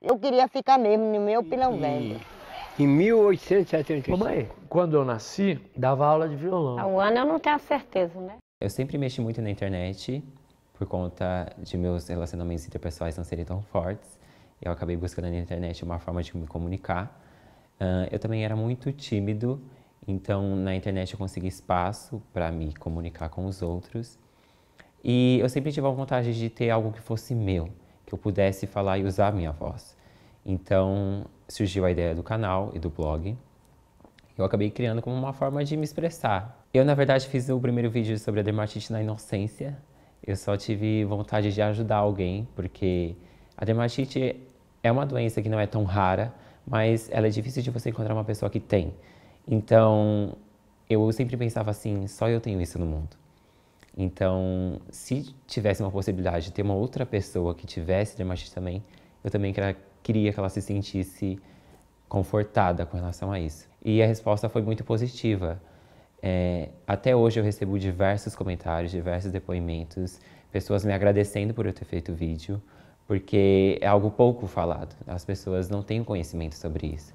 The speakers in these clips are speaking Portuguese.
Eu queria ficar mesmo no meu pilão e... velho. Em 1875. Mãe, quando eu nasci, dava aula de violão. Há um ano eu não tenho a certeza, né? Eu sempre mexi muito na internet, por conta de meus relacionamentos interpessoais não serem tão fortes. Eu acabei buscando na internet uma forma de me comunicar. Uh, eu também era muito tímido, então na internet eu consegui espaço para me comunicar com os outros. E eu sempre tive a vontade de ter algo que fosse meu, que eu pudesse falar e usar a minha voz. Então surgiu a ideia do canal e do blog. Eu acabei criando como uma forma de me expressar. Eu, na verdade, fiz o primeiro vídeo sobre a dermatite na inocência. Eu só tive vontade de ajudar alguém, porque a dermatite é uma doença que não é tão rara, mas ela é difícil de você encontrar uma pessoa que tem. Então, eu sempre pensava assim, só eu tenho isso no mundo. Então, se tivesse uma possibilidade de ter uma outra pessoa que tivesse dermatite também, eu também queria que ela se sentisse confortada com relação a isso. E a resposta foi muito positiva. É, até hoje eu recebo diversos comentários, diversos depoimentos, pessoas me agradecendo por eu ter feito o vídeo, porque é algo pouco falado. As pessoas não têm conhecimento sobre isso.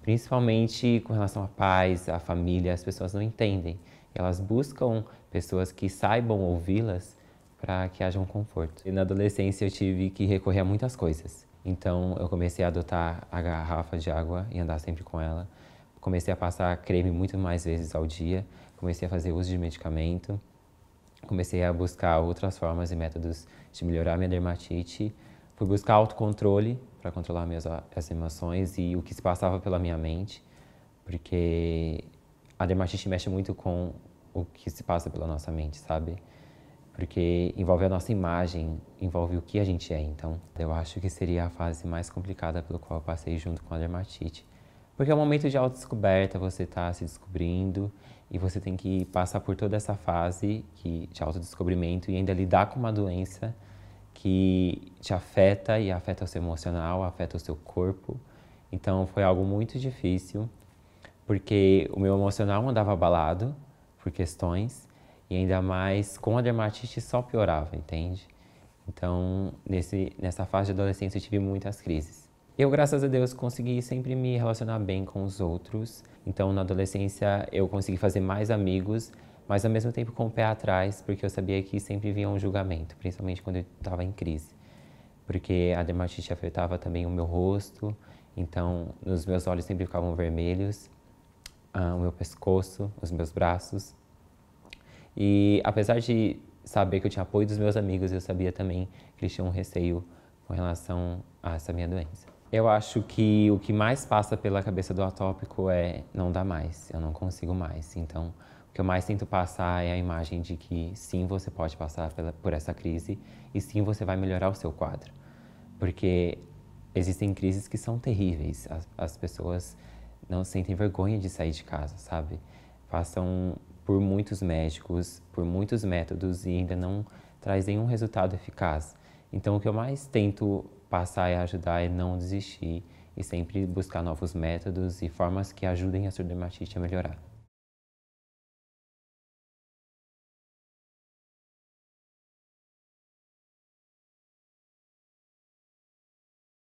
Principalmente com relação à paz, à família, as pessoas não entendem. Elas buscam pessoas que saibam ouvi-las para que haja um conforto. E na adolescência eu tive que recorrer a muitas coisas. Então eu comecei a adotar a garrafa de água e andar sempre com ela. Comecei a passar creme muito mais vezes ao dia, comecei a fazer uso de medicamento, comecei a buscar outras formas e métodos de melhorar minha dermatite, fui buscar autocontrole para controlar minhas as emoções e o que se passava pela minha mente, porque a dermatite mexe muito com o que se passa pela nossa mente, sabe? porque envolve a nossa imagem, envolve o que a gente é. Então, eu acho que seria a fase mais complicada pelo qual eu passei junto com a dermatite. Porque é um momento de autodescoberta, você está se descobrindo e você tem que passar por toda essa fase que, de autodescobrimento e ainda lidar com uma doença que te afeta e afeta o seu emocional, afeta o seu corpo. Então foi algo muito difícil, porque o meu emocional andava abalado por questões e ainda mais com a dermatite só piorava, entende? Então, nesse, nessa fase de adolescência eu tive muitas crises. Eu, graças a Deus, consegui sempre me relacionar bem com os outros. Então, na adolescência, eu consegui fazer mais amigos, mas ao mesmo tempo com o pé atrás, porque eu sabia que sempre vinha um julgamento, principalmente quando eu estava em crise. Porque a dermatite afetava também o meu rosto, então os meus olhos sempre ficavam vermelhos, ah, o meu pescoço, os meus braços. E apesar de saber que eu tinha apoio dos meus amigos, eu sabia também que eles tinham um receio com relação a essa minha doença. Eu acho que o que mais passa pela cabeça do atópico é não dá mais, eu não consigo mais. Então, o que eu mais tento passar é a imagem de que sim, você pode passar pela, por essa crise e sim, você vai melhorar o seu quadro. Porque existem crises que são terríveis. As, as pessoas não sentem vergonha de sair de casa, sabe? Passam por muitos médicos, por muitos métodos e ainda não traz nenhum resultado eficaz. Então, o que eu mais tento passar e ajudar é não desistir e sempre buscar novos métodos e formas que ajudem a sua dermatite a melhorar.